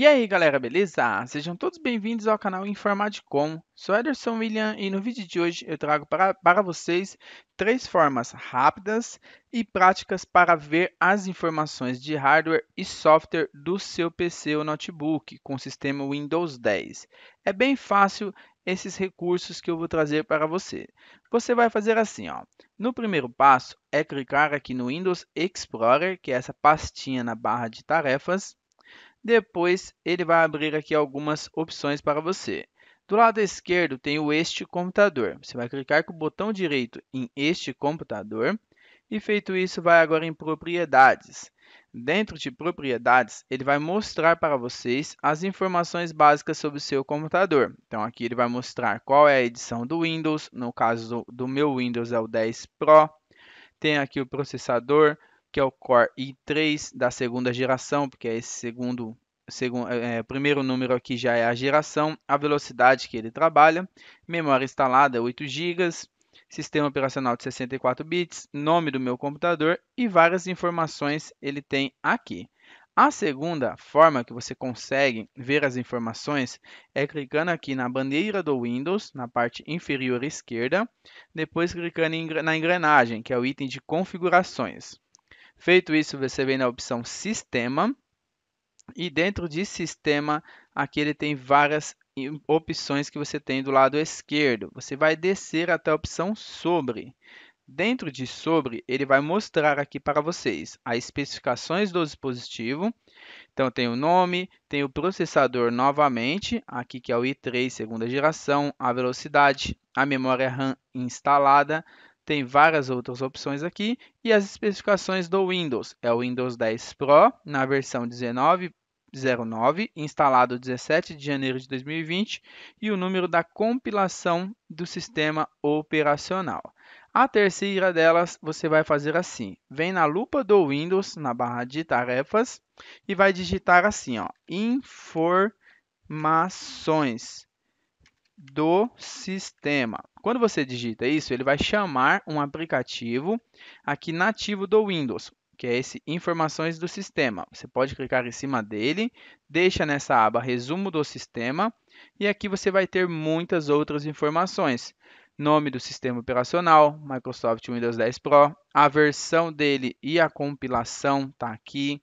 E aí galera, beleza? Sejam todos bem-vindos ao canal Informaticom. Sou Ederson William e no vídeo de hoje eu trago para, para vocês três formas rápidas e práticas para ver as informações de hardware e software do seu PC ou notebook com o sistema Windows 10. É bem fácil esses recursos que eu vou trazer para você. Você vai fazer assim, ó. No primeiro passo é clicar aqui no Windows Explorer, que é essa pastinha na barra de tarefas depois, ele vai abrir aqui algumas opções para você. Do lado esquerdo tem o Este Computador. Você vai clicar com o botão direito em Este Computador. E feito isso, vai agora em Propriedades. Dentro de Propriedades, ele vai mostrar para vocês as informações básicas sobre o seu computador. Então, aqui ele vai mostrar qual é a edição do Windows. No caso do meu Windows é o 10 Pro. Tem aqui o processador, que é o Core i3 da segunda geração, porque é esse segundo, segundo é, é, primeiro número aqui já é a geração, a velocidade que ele trabalha, memória instalada 8 é GB, sistema operacional de 64 bits, nome do meu computador e várias informações ele tem aqui. A segunda forma que você consegue ver as informações é clicando aqui na bandeira do Windows, na parte inferior esquerda, depois clicando na engrenagem, que é o item de configurações. Feito isso, você vem na opção Sistema. E dentro de Sistema, aqui ele tem várias opções que você tem do lado esquerdo. Você vai descer até a opção Sobre. Dentro de sobre, ele vai mostrar aqui para vocês as especificações do dispositivo. Então, tem o nome, tem o processador novamente, aqui que é o i3 segunda geração, a velocidade, a memória RAM instalada, tem várias outras opções aqui e as especificações do Windows. É o Windows 10 Pro na versão 19.09, instalado 17 de janeiro de 2020 e o número da compilação do sistema operacional. A terceira delas você vai fazer assim: vem na lupa do Windows, na barra de tarefas, e vai digitar assim: ó, informações do sistema. Quando você digita isso, ele vai chamar um aplicativo aqui nativo do Windows, que é esse informações do sistema. Você pode clicar em cima dele, deixa nessa aba resumo do sistema e aqui você vai ter muitas outras informações. Nome do sistema operacional, Microsoft Windows 10 Pro, a versão dele e a compilação está aqui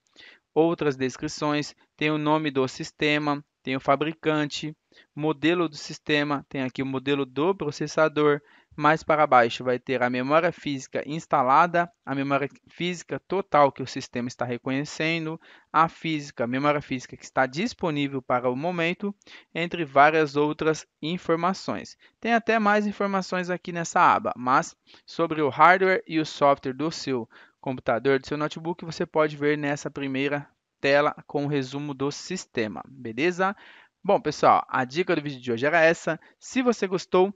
outras descrições, tem o nome do sistema, tem o fabricante, modelo do sistema, tem aqui o modelo do processador, mais para baixo vai ter a memória física instalada, a memória física total que o sistema está reconhecendo, a física, a memória física que está disponível para o momento, entre várias outras informações. Tem até mais informações aqui nessa aba, mas sobre o hardware e o software do seu computador, do seu notebook, você pode ver nessa primeira tela com o resumo do sistema, beleza? Bom, pessoal, a dica do vídeo de hoje era essa. Se você gostou,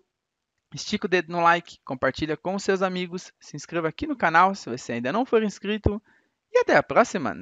estica o dedo no like, compartilha com seus amigos, se inscreva aqui no canal se você ainda não for inscrito e até a próxima!